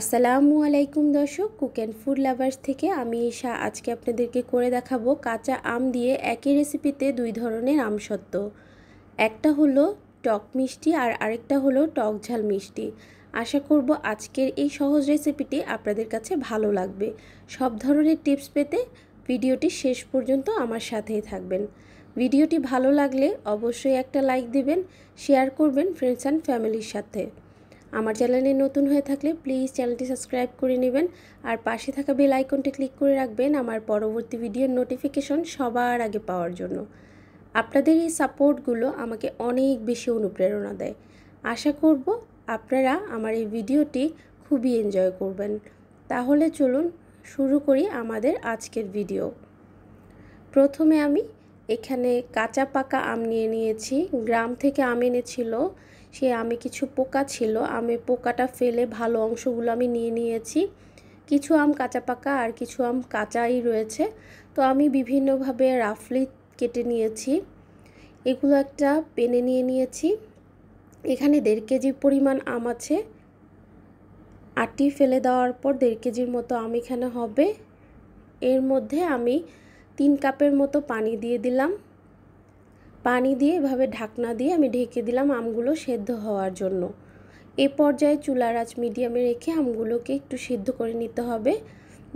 আসসালামু আলাইকুম দর্শক কুক অ্যান্ড ফুড লাভার্স থেকে আমি ঈশা আজকে আপনাদেরকে করে দেখাবো কাঁচা আম দিয়ে একই রেসিপিতে দুই ধরনের সত্য একটা হলো টক মিষ্টি আর আরেকটা হলো টক ঝাল মিষ্টি আশা করব আজকের এই সহজ রেসিপিটি আপনাদের কাছে ভালো লাগবে সব ধরনের টিপস পেতে ভিডিওটি শেষ পর্যন্ত আমার সাথেই থাকবেন ভিডিওটি ভালো লাগলে অবশ্যই একটা লাইক দিবেন শেয়ার করবেন ফ্রেন্ডস অ্যান্ড ফ্যামিলির সাথে আমার চ্যানেলে নতুন হয়ে থাকলে প্লিজ চ্যানেলটি সাবস্ক্রাইব করে নেবেন আর পাশে থাকা বেল আইকনটি ক্লিক করে রাখবেন আমার পরবর্তী ভিডিওর নোটিফিকেশন সবার আগে পাওয়ার জন্য আপনাদের এই সাপোর্টগুলো আমাকে অনেক বেশি অনুপ্রেরণা দেয় আশা করব আপনারা আমার এই ভিডিওটি খুবই এনজয় করবেন তাহলে চলুন শুরু করি আমাদের আজকের ভিডিও প্রথমে আমি এখানে কাঁচা পাকা আম নিয়ে নিয়েছি গ্রাম থেকে আম এনেছিল সে আমি কিছু পোকা ছিল আমি পোকাটা ফেলে ভালো অংশগুলো আমি নিয়ে নিয়েছি কিছু আম কাঁচা পাকা আর কিছু আম কাঁচাই রয়েছে তো আমি বিভিন্নভাবে রাফলি কেটে নিয়েছি এগুলো একটা পেনে নিয়ে নিয়েছি এখানে দেড় কেজি পরিমাণ আম আছে আটি ফেলে দেওয়ার পর দেড় কেজির মতো আম এখানে হবে এর মধ্যে আমি তিন কাপের মতো পানি দিয়ে দিলাম পানি দিয়ে এভাবে ঢাকনা দিয়ে আমি ঢেকে দিলাম আমগুলো সেদ্ধ হওয়ার জন্য এ পর্যায়ে চুলার আঁচ মিডিয়ামে রেখে আমগুলোকে একটু সিদ্ধ করে নিতে হবে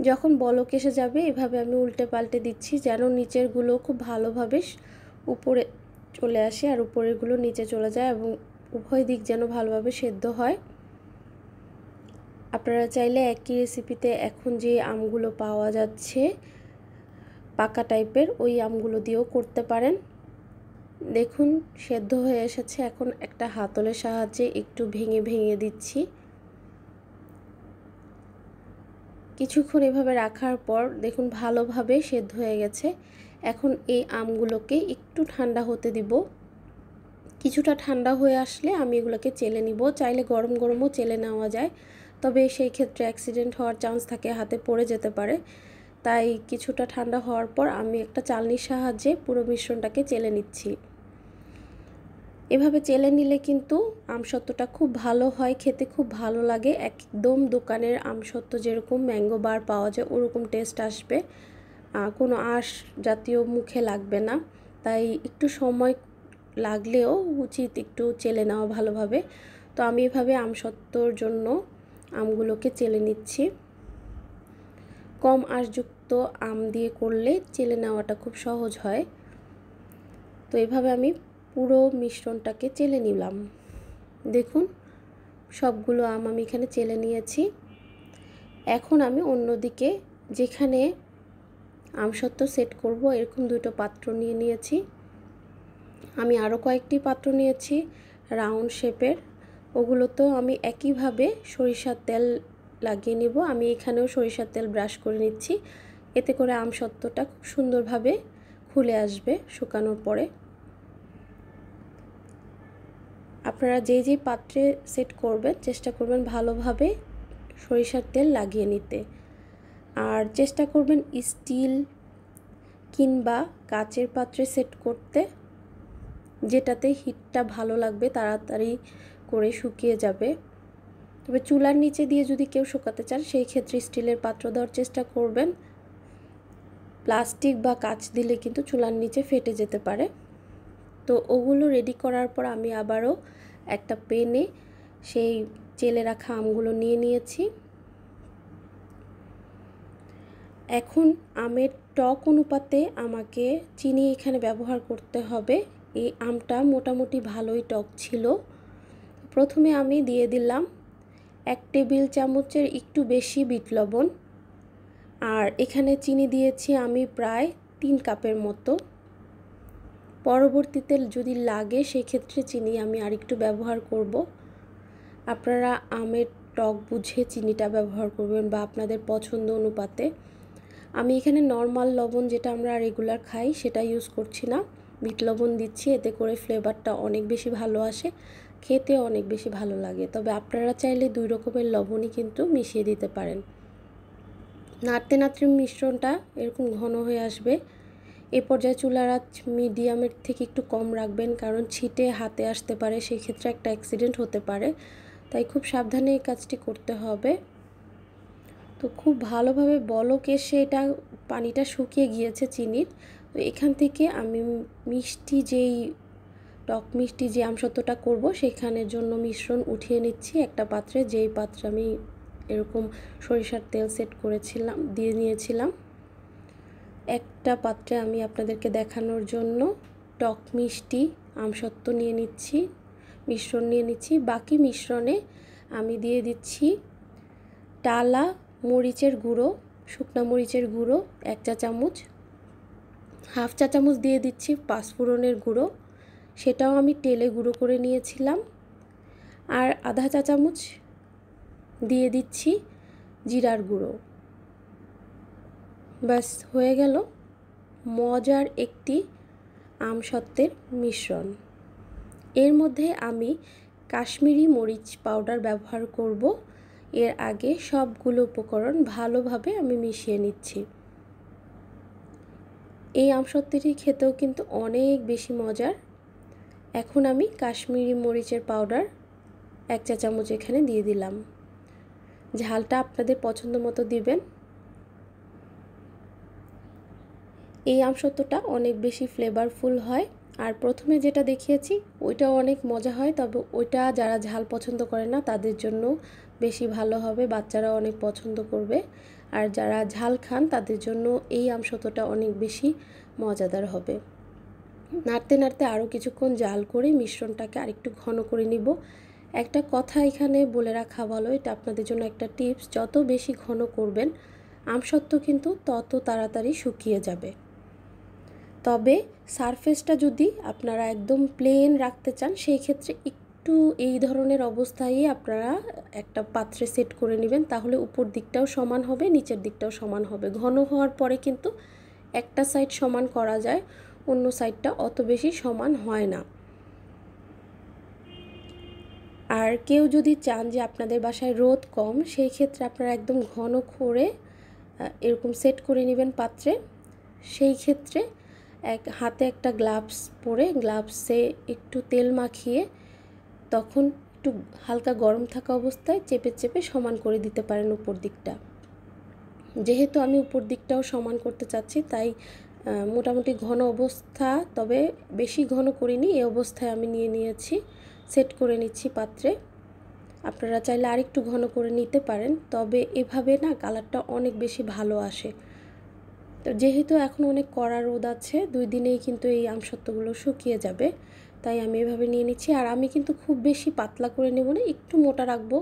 যখন বলক এসে যাবে এভাবে আমি উল্টে পাল্টে দিচ্ছি যেন নিচেরগুলো খুব ভালোভাবে উপরে চলে আসে আর উপরেরগুলো নিচে চলে যায় এবং উভয় দিক যেন ভালোভাবে সেদ্ধ হয় আপনারা চাইলে একই রেসিপিতে এখন যে আমগুলো পাওয়া যাচ্ছে পাকা টাইপের ওই আমগুলো দিয়েও করতে পারেন দেখুন সেদ্ধ হয়ে এসেছে এখন একটা হাতলের সাহায্যে একটু ভেঙে ভেঙে দিচ্ছি কিছুক্ষণ এভাবে রাখার পর দেখুন ভালোভাবে সেদ্ধ হয়ে গেছে এখন এই আমগুলোকে একটু ঠান্ডা হতে দিব কিছুটা ঠান্ডা হয়ে আসলে আমি এগুলোকে চেলে নিব চাইলে গরম গরমও চেলে নেওয়া যায় তবে সেই ক্ষেত্রে অ্যাক্সিডেন্ট হওয়ার চান্স থাকে হাতে পড়ে যেতে পারে তাই কিছুটা ঠান্ডা হওয়ার পর আমি একটা চালনির সাহায্যে পুরো মিশ্রণটাকে চেলে নিচ্ছি এভাবে চেলে নিলে কিন্তু আমসত্ত্বটা খুব ভালো হয় খেতে খুব ভালো লাগে একদম দোকানের আমসত্ত্ব যেরকম ম্যাঙ্গো বার পাওয়া যায় ওরকম টেস্ট আসবে কোনো আঁশ জাতীয় মুখে লাগবে না তাই একটু সময় লাগলেও উচিত একটু চেলে নেওয়া ভালোভাবে তো আমি এভাবে আমসত্ত্বর জন্য আমগুলোকে চেলে নিচ্ছি কম আঁশযুক্ত আম দিয়ে করলে চেলে নেওয়াটা খুব সহজ হয় তো এভাবে আমি পুরো মিশ্রণটাকে চেলে নিলাম দেখুন সবগুলো আম আমি এখানে চেলে নিয়েছি এখন আমি অন্যদিকে যেখানে আমসত্ত্ব সেট করব এরকম দুটো পাত্র নিয়ে নিয়েছি আমি আরও কয়েকটি পাত্র নিয়েছি রাউন্ড শেপের ওগুলো তো আমি একইভাবে সরিষার তেল লাগিয়ে নিব আমি এখানেও সরিষার তেল ব্রাশ করে নিচ্ছি এতে করে আম আমসত্ত্বটা খুব সুন্দরভাবে খুলে আসবে শুকানোর পরে আপনারা যেই যেই পাত্রে সেট করবেন চেষ্টা করবেন ভালোভাবে সরিষার তেল লাগিয়ে নিতে আর চেষ্টা করবেন স্টিল কিংবা কাচের পাত্রে সেট করতে যেটাতে হিটটা ভালো লাগবে তাড়াতাড়ি করে শুকিয়ে যাবে তবে চুলার নিচে দিয়ে যদি কেউ শুকাতে চান সেই ক্ষেত্রে স্টিলের পাত্র দেওয়ার চেষ্টা করবেন প্লাস্টিক বা কাঁচ দিলে কিন্তু চুলার নিচে ফেটে যেতে পারে তো ওগুলো রেডি করার পর আমি আবারও একটা পেনে সেই চেলে রাখা আমগুলো নিয়ে নিয়েছি এখন আমের টক অনুপাতে আমাকে চিনি এখানে ব্যবহার করতে হবে এই আমটা মোটামুটি ভালোই টক ছিল প্রথমে আমি দিয়ে দিলাম এক টেবিল চামচের একটু বেশি বিট লবণ আর এখানে চিনি দিয়েছি আমি প্রায় তিন কাপের মতো পরবর্তীতে যদি লাগে সেক্ষেত্রে চিনি আমি আর একটু ব্যবহার করব আপনারা আমের টক বুঝে চিনিটা ব্যবহার করবেন বা আপনাদের পছন্দ অনুপাতে আমি এখানে নর্মাল লবণ যেটা আমরা রেগুলার খাই সেটা ইউজ করছি না বিট লবণ দিচ্ছি এতে করে ফ্লেভারটা অনেক বেশি ভালো আসে খেতে অনেক বেশি ভালো লাগে তবে আপনারা চাইলে দুই রকমের লবণই কিন্তু মিশিয়ে দিতে পারেন নাড়তে নাড়তে মিশ্রণটা এরকম ঘন হয়ে আসবে এ পর্যায়ে চুলার আঁচ মিডিয়ামের থেকে একটু কম রাখবেন কারণ ছিটে হাতে আসতে পারে সেই ক্ষেত্রে একটা অ্যাক্সিডেন্ট হতে পারে তাই খুব সাবধানে এই কাজটি করতে হবে তো খুব ভালোভাবে বলক এসে এটা পানিটা শুকিয়ে গিয়েছে চিনির তো এখান থেকে আমি মিষ্টি যেই টক মিষ্টি যে আমসত্বটা করব সেখানের জন্য মিশ্রণ উঠিয়ে নিচ্ছি একটা পাত্রে যেই পাত্রে আমি এরকম সরিষার তেল সেট করেছিলাম দিয়ে নিয়েছিলাম একটা পাত্রে আমি আপনাদেরকে দেখানোর জন্য টক মিষ্টি আমসত্ব নিয়ে নিচ্ছি মিশ্রণ নিয়ে নিচ্ছি বাকি মিশ্রণে আমি দিয়ে দিচ্ছি টালা মরিচের গুঁড়ো শুকনা মরিচের গুঁড়ো এক চা চামচ হাফ চা চামচ দিয়ে দিচ্ছি পাঁচফোড়নের গুঁড়ো সেটাও আমি তেলে গুঁড়ো করে নিয়েছিলাম আর আধা চা চামচ দিয়ে দিচ্ছি জিরার গুঁড়ো ব্যাস হয়ে গেল মজার একটি আমসত্ত্বের মিশ্রণ এর মধ্যে আমি কাশ্মীরি মরিচ পাউডার ব্যবহার করব এর আগে সবগুলো উপকরণ ভালোভাবে আমি মিশিয়ে নিচ্ছি এই আমসত্ত্বটি খেতেও কিন্তু অনেক বেশি মজার এখন আমি কাশ্মীরি মরিচের পাউডার এক চা চামচ এখানে দিয়ে দিলাম ঝালটা আপনাদের পছন্দ মতো দিবেন এই আমসত্বটা অনেক বেশি ফ্লেভারফুল হয় আর প্রথমে যেটা দেখিয়েছি ওইটাও অনেক মজা হয় তবে ওইটা যারা ঝাল পছন্দ করে না তাদের জন্য বেশি ভালো হবে বাচ্চারা অনেক পছন্দ করবে আর যারা ঝাল খান তাদের জন্য এই আমসত্বটা অনেক বেশি মজাদার হবে নাড়তে নাড়তে আরও কিছুক্ষণ জাল করে মিশ্রণটাকে আরেকটু ঘন করে নিব একটা কথা এখানে বলে রাখা ভালো এটা আপনাদের জন্য একটা টিপস যত বেশি ঘন করবেন আমসত্ত্ব কিন্তু তত তাড়াতাড়ি শুকিয়ে যাবে তবে সারফেসটা যদি আপনারা একদম প্লেন রাখতে চান সেই ক্ষেত্রে একটু এই ধরনের অবস্থায় আপনারা একটা পাত্রে সেট করে নেবেন তাহলে উপর দিকটাও সমান হবে নিচের দিকটাও সমান হবে ঘন হওয়ার পরে কিন্তু একটা সাইড সমান করা যায় অন্য সাইডটা অত বেশি সমান হয় না আর কেউ যদি চান যে আপনাদের বাসায় রোদ কম সেই ক্ষেত্রে আপনারা একদম ঘন করে এরকম সেট করে নেবেন পাত্রে সেই ক্ষেত্রে এক হাতে একটা গ্লাভস পরে গ্লাভসে একটু তেল মাখিয়ে তখন একটু হালকা গরম থাকা অবস্থায় চেপে চেপে সমান করে দিতে পারেন উপর দিকটা যেহেতু আমি উপর দিকটাও সমান করতে চাচ্ছি তাই মোটামুটি ঘন অবস্থা তবে বেশি ঘন করিনি এই অবস্থায় আমি নিয়ে নিয়েছি সেট করে নিচ্ছি পাত্রে আপনারা চাইলে আরেকটু ঘন করে নিতে পারেন তবে এভাবে না কালারটা অনেক বেশি ভালো আসে তো যেহেতু এখন অনেক কড়া রোদ আছে দুই দিনেই কিন্তু এই আমসত্ত্বগুলো শুকিয়ে যাবে তাই আমি এভাবে নিয়ে নিচ্ছি আর আমি কিন্তু খুব বেশি পাতলা করে নেব না একটু মোটা রাখবো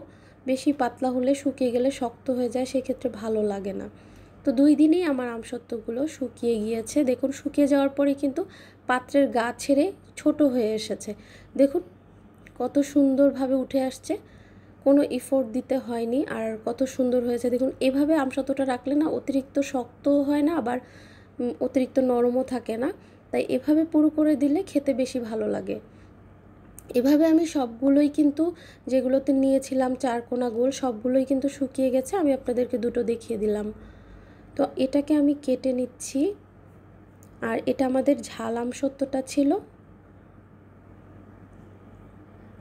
বেশি পাতলা হলে শুকিয়ে গেলে শক্ত হয়ে যায় সেক্ষেত্রে ভালো লাগে না তো দুই দিনেই আমার আমসত্ত্বগুলো শুকিয়ে গিয়েছে দেখুন শুকিয়ে যাওয়ার পরে কিন্তু পাত্রের গা ছেড়ে ছোট হয়ে এসেছে দেখুন কত সুন্দরভাবে উঠে আসছে কোনো ইফোর্ট দিতে হয়নি আর কত সুন্দর হয়েছে দেখুন এভাবে আমসত্ত্বটা রাখলে না অতিরিক্ত শক্তও হয় না আবার অতিরিক্ত নরমও থাকে না তাই এভাবে পুরো করে দিলে খেতে বেশি ভালো লাগে এভাবে আমি সবগুলোই কিন্তু যেগুলোতে নিয়েছিলাম চারকোনা গোল সবগুলোই কিন্তু শুকিয়ে গেছে আমি আপনাদেরকে দুটো দেখিয়ে দিলাম তো এটাকে আমি কেটে নিচ্ছি আর এটা আমাদের ঝাল সত্যটা ছিল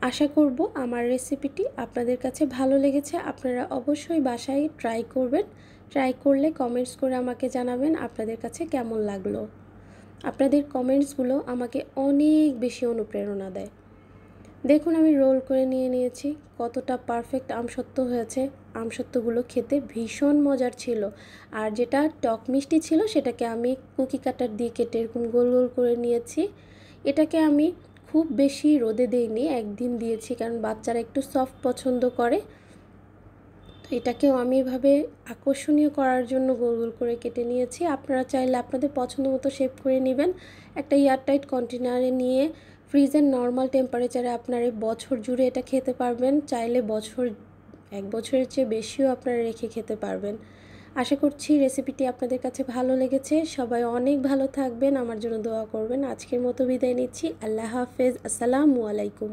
আশা করব আমার রেসিপিটি আপনাদের কাছে ভালো লেগেছে আপনারা অবশ্যই বাসায় ট্রাই করবেন ট্রাই করলে কমেন্টস করে আমাকে জানাবেন আপনাদের কাছে কেমন লাগলো আপনাদের কমেন্টসগুলো আমাকে অনেক বেশি অনুপ্রেরণা দেয় দেখুন আমি রোল করে নিয়ে নিয়েছি কতটা পারফেক্ট আমসত্ত্ব হয়েছে আমসত্ত্বগুলো খেতে ভীষণ মজার ছিল আর যেটা টক মিষ্টি ছিল সেটাকে আমি কুকি কাটার দিয়ে কেটে এরকম গোল গোল করে নিয়েছি এটাকে আমি খুব বেশি রোদে দেইনি একদিন দিয়েছি কারণ বাচ্চারা একটু সফট পছন্দ করে তো এটাকেও আমি এভাবে আকর্ষণীয় করার জন্য গোল গোল করে কেটে নিয়েছি আপনারা চাইলে আপনাদের পছন্দ মতো শেপ করে নেবেন একটা এয়ারটাইট কন্টেনারে নিয়ে ফ্রিজের নর্মাল টেম্পারেচারে আপনারা বছর জুড়ে এটা খেতে পারবেন চাইলে বছর এক বছরের চেয়ে বেশিও আপনারা রেখে খেতে পারবেন আশা করছি রেসিপিটি আপনাদের কাছে ভালো লেগেছে সবাই অনেক ভালো থাকবেন আমার জন্য দোয়া করবেন আজকের মতো বিদায় নিচ্ছি আল্লাহ হাফেজ আসসালামু আলাইকুম